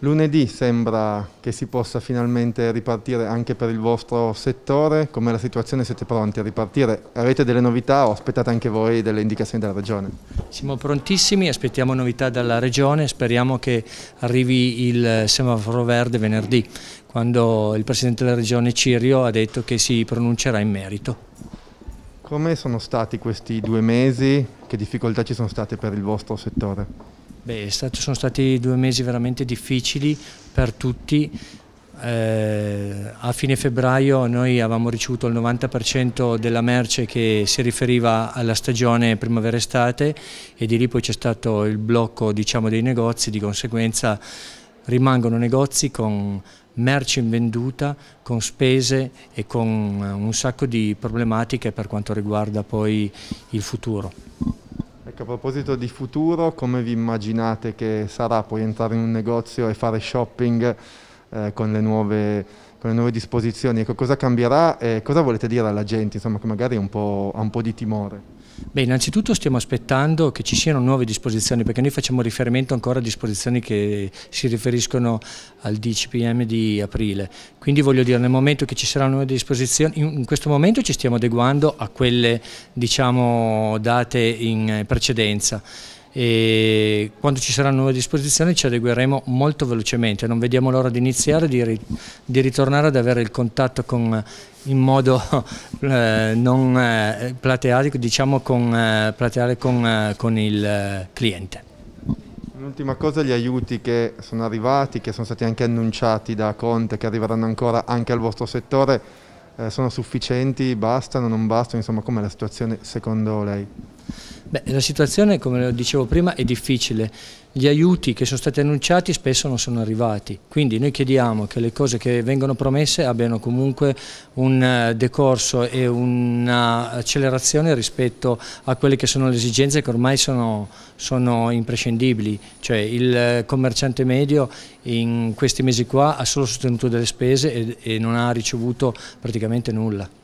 Lunedì sembra che si possa finalmente ripartire anche per il vostro settore, com'è la situazione? Siete pronti a ripartire? Avete delle novità o aspettate anche voi delle indicazioni della Regione? Siamo prontissimi, aspettiamo novità dalla Regione, speriamo che arrivi il semaforo verde venerdì, quando il Presidente della Regione Cirio ha detto che si pronuncerà in merito. Come sono stati questi due mesi? Che difficoltà ci sono state per il vostro settore? Beh, stato, sono stati due mesi veramente difficili per tutti. Eh, a fine febbraio noi avevamo ricevuto il 90% della merce che si riferiva alla stagione primavera-estate e di lì poi c'è stato il blocco diciamo, dei negozi, di conseguenza rimangono negozi con merce invenduta, con spese e con eh, un sacco di problematiche per quanto riguarda poi il futuro. Ecco, a proposito di futuro, come vi immaginate che sarà poi entrare in un negozio e fare shopping eh, con, le nuove, con, le nuove, disposizioni. Ecco, cosa cambierà e cosa volete dire alla gente insomma, che magari ha un, po' di timore? Beh, innanzitutto stiamo aspettando che ci siano nuove disposizioni, perché noi facciamo riferimento ancora a disposizioni che si riferiscono al DCPM di aprile. Quindi voglio dire, nel momento che ci saranno nuove disposizioni, in questo momento ci stiamo adeguando a quelle diciamo, date in precedenza e quando ci saranno nuove disposizioni ci adegueremo molto velocemente, non vediamo l'ora di iniziare, di, ri, di, ritornare ad avere il contatto con, in modo eh, non eh, plateale, diciamo con, eh, plateale con, eh, con il eh, cliente. Un'ultima cosa, gli aiuti che sono arrivati, che sono stati anche annunciati da Conte, che arriveranno ancora anche al vostro settore, eh, sono sufficienti, bastano, non bastano, insomma com'è la situazione secondo lei? Beh, la situazione, come dicevo prima, è difficile. Gli aiuti che sono stati annunciati spesso non sono arrivati, quindi noi chiediamo che le cose che vengono promesse abbiano comunque un eh, decorso e un'accelerazione rispetto a quelle che sono le esigenze che ormai sono, sono imprescindibili. Cioè il eh, commerciante medio in questi mesi qua ha solo sostenuto delle spese e, e non ha ricevuto praticamente nulla.